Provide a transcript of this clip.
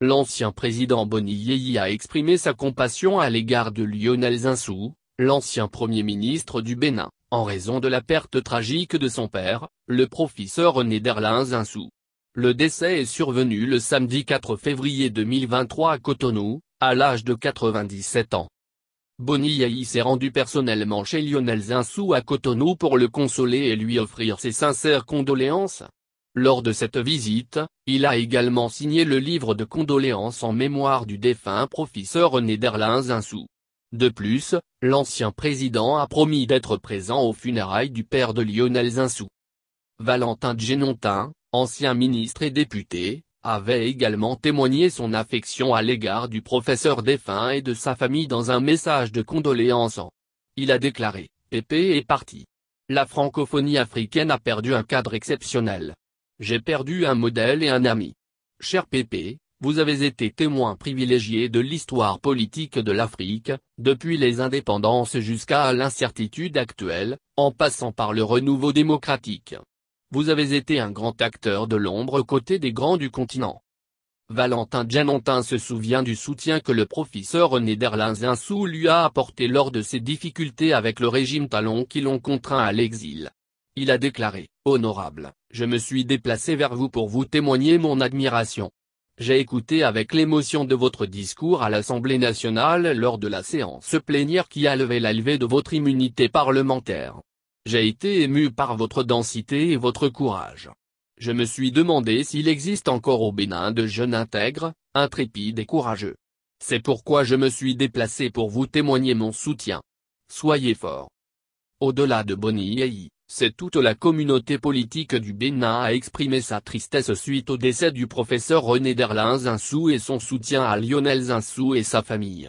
L'ancien président Boni Yehi a exprimé sa compassion à l'égard de Lionel Zinsou, l'ancien premier ministre du Bénin, en raison de la perte tragique de son père, le professeur René Derlin Zinsou. Le décès est survenu le samedi 4 février 2023 à Cotonou, à l'âge de 97 ans. Boni Yehi s'est rendu personnellement chez Lionel Zinsou à Cotonou pour le consoler et lui offrir ses sincères condoléances. Lors de cette visite, il a également signé le livre de condoléances en mémoire du défunt professeur René Derlin-Zinsou. De plus, l'ancien président a promis d'être présent aux funérailles du père de Lionel Zinsou. Valentin Génontin, ancien ministre et député, avait également témoigné son affection à l'égard du professeur défunt et de sa famille dans un message de condoléances. Il a déclaré, Pépé est parti. La francophonie africaine a perdu un cadre exceptionnel. J'ai perdu un modèle et un ami. Cher Pépé, vous avez été témoin privilégié de l'histoire politique de l'Afrique, depuis les indépendances jusqu'à l'incertitude actuelle, en passant par le renouveau démocratique. Vous avez été un grand acteur de l'ombre côté des grands du continent. Valentin Gianontin se souvient du soutien que le professeur René Derlin-Zinsou lui a apporté lors de ses difficultés avec le régime Talon qui l'ont contraint à l'exil. Il a déclaré, honorable, je me suis déplacé vers vous pour vous témoigner mon admiration. J'ai écouté avec l'émotion de votre discours à l'Assemblée nationale lors de la séance plénière qui a levé la levée de votre immunité parlementaire. J'ai été ému par votre densité et votre courage. Je me suis demandé s'il existe encore au Bénin de jeunes intègres, intrépides et courageux. C'est pourquoi je me suis déplacé pour vous témoigner mon soutien. Soyez forts. Au-delà de Boni c'est toute la communauté politique du Bénin a exprimé sa tristesse suite au décès du professeur René Derlin Zinsou et son soutien à Lionel Zinsou et sa famille.